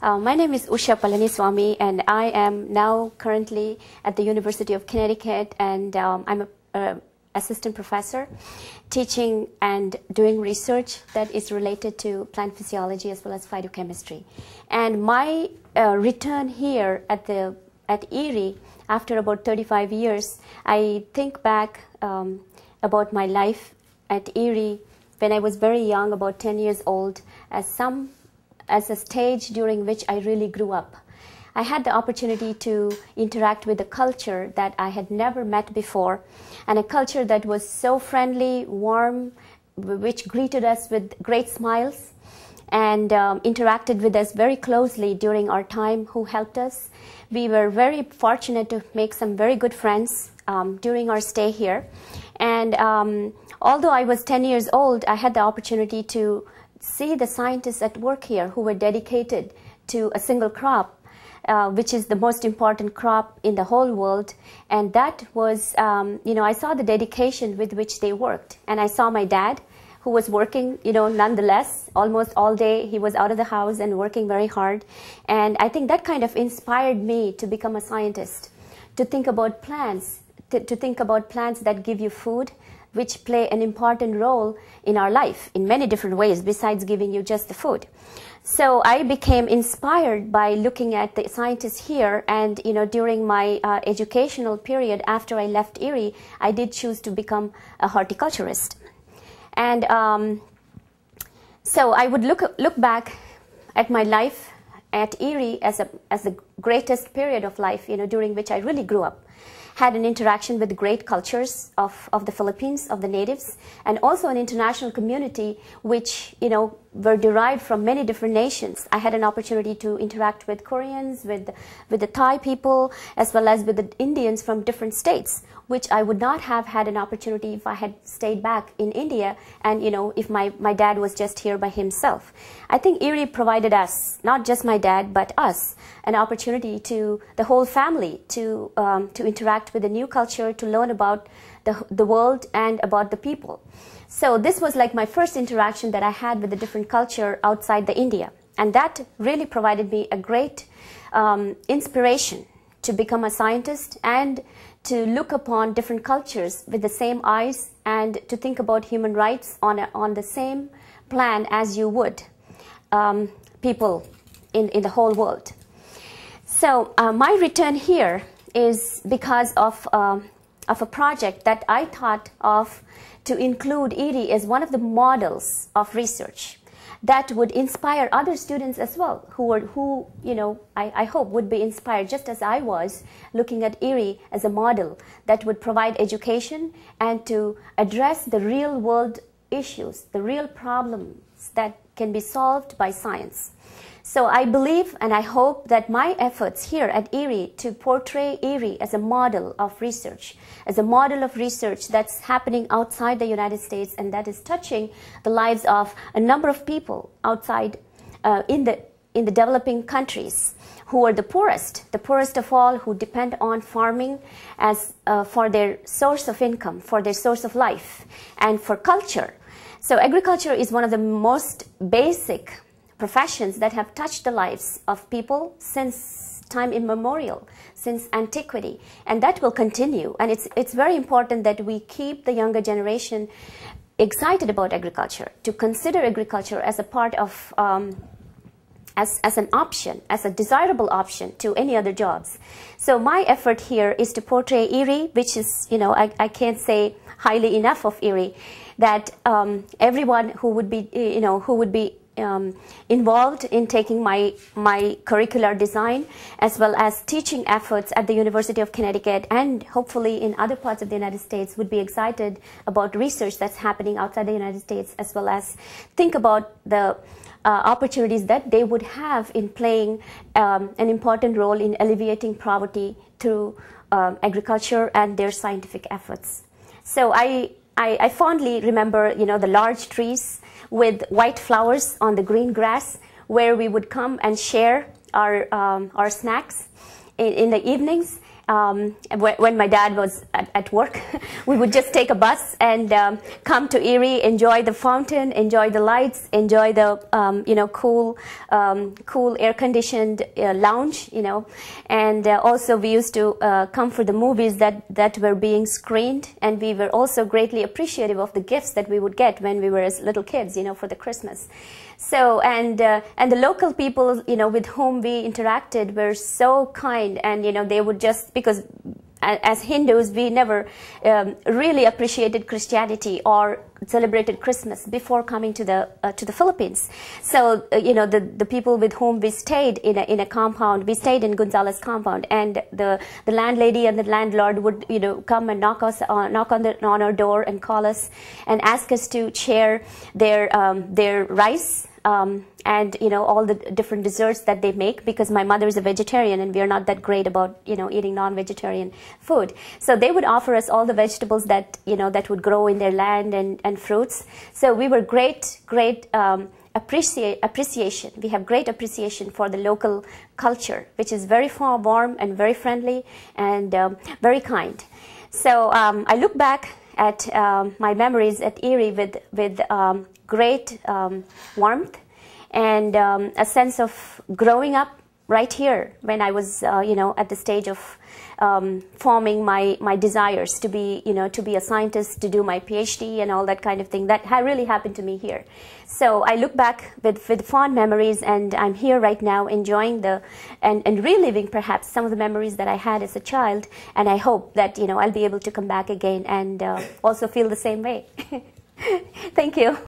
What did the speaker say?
Uh, my name is Usha Palaniswamy, and I am now currently at the University of Connecticut, and um, I'm an assistant professor teaching and doing research that is related to plant physiology as well as phytochemistry. And my uh, return here at the at Erie after about 35 years, I think back um, about my life at Erie when I was very young, about 10 years old, as some as a stage during which I really grew up. I had the opportunity to interact with a culture that I had never met before, and a culture that was so friendly, warm, which greeted us with great smiles and um, interacted with us very closely during our time, who helped us. We were very fortunate to make some very good friends um, during our stay here. And um, although I was 10 years old, I had the opportunity to see the scientists at work here who were dedicated to a single crop, uh, which is the most important crop in the whole world. And that was, um, you know, I saw the dedication with which they worked. And I saw my dad, who was working, you know, nonetheless, almost all day. He was out of the house and working very hard. And I think that kind of inspired me to become a scientist, to think about plants, to, to think about plants that give you food which play an important role in our life in many different ways besides giving you just the food. So I became inspired by looking at the scientists here and you know during my uh, educational period after I left Erie I did choose to become a horticulturist and um, so I would look look back at my life at Erie as a as the greatest period of life you know during which I really grew up had an interaction with great cultures of, of the Philippines, of the natives, and also an international community which, you know, were derived from many different nations. I had an opportunity to interact with Koreans, with, with the Thai people, as well as with the Indians from different states, which I would not have had an opportunity if I had stayed back in India and, you know, if my, my dad was just here by himself. I think Erie provided us, not just my dad, but us, an opportunity to the whole family to, um, to interact with a new culture, to learn about the, the world and about the people. So this was like my first interaction that I had with a different culture outside the India. And that really provided me a great um, inspiration to become a scientist and to look upon different cultures with the same eyes and to think about human rights on, a, on the same plan as you would um, people in, in the whole world. So uh, my return here is because of um, of a project that I thought of to include Erie as one of the models of research that would inspire other students as well who were who you know I, I hope would be inspired just as I was looking at Erie as a model that would provide education and to address the real world issues the real problems that can be solved by science so I believe and I hope that my efforts here at Erie to portray Erie as a model of research, as a model of research that's happening outside the United States and that is touching the lives of a number of people outside uh, in the in the developing countries who are the poorest, the poorest of all who depend on farming as uh, for their source of income, for their source of life and for culture. So agriculture is one of the most basic professions that have touched the lives of people since time immemorial, since antiquity. And that will continue. And it's, it's very important that we keep the younger generation excited about agriculture, to consider agriculture as a part of, um, as, as an option, as a desirable option to any other jobs. So my effort here is to portray Erie, which is, you know, I, I can't say highly enough of Erie, that um, everyone who would be, you know, who would be um, involved in taking my, my curricular design as well as teaching efforts at the University of Connecticut and hopefully in other parts of the United States would be excited about research that's happening outside the United States as well as think about the uh, opportunities that they would have in playing um, an important role in alleviating poverty through um, agriculture and their scientific efforts. So I I, I fondly remember, you know, the large trees with white flowers on the green grass where we would come and share our, um, our snacks in, in the evenings um, when my dad was at, at work, we would just take a bus and um, come to Erie, enjoy the fountain, enjoy the lights, enjoy the um, you know cool, um, cool air-conditioned uh, lounge, you know, and uh, also we used to uh, come for the movies that that were being screened, and we were also greatly appreciative of the gifts that we would get when we were as little kids, you know, for the Christmas. So and uh, and the local people, you know, with whom we interacted were so kind, and you know, they would just because as Hindus, we never um, really appreciated Christianity or celebrated Christmas before coming to the uh, to the Philippines. So uh, you know the the people with whom we stayed in a in a compound, we stayed in Gonzalez compound, and the the landlady and the landlord would you know come and knock us on, uh, knock on the on our door and call us and ask us to share their um, their rice um, and you know all the different desserts that they make because my mother is a vegetarian and we are not that great about you know eating non-vegetarian food so they would offer us all the vegetables that you know that would grow in their land and, and fruits so we were great great um, appreciate appreciation we have great appreciation for the local culture which is very warm and very friendly and um, very kind so um, I look back at um, my memories at Erie with, with um, great um, warmth and um, a sense of growing up right here when I was, uh, you know, at the stage of um, forming my, my desires to be, you know, to be a scientist, to do my PhD and all that kind of thing. That really happened to me here. So I look back with, with fond memories and I'm here right now enjoying the, and, and reliving perhaps some of the memories that I had as a child. And I hope that, you know, I'll be able to come back again and uh, also feel the same way. Thank you.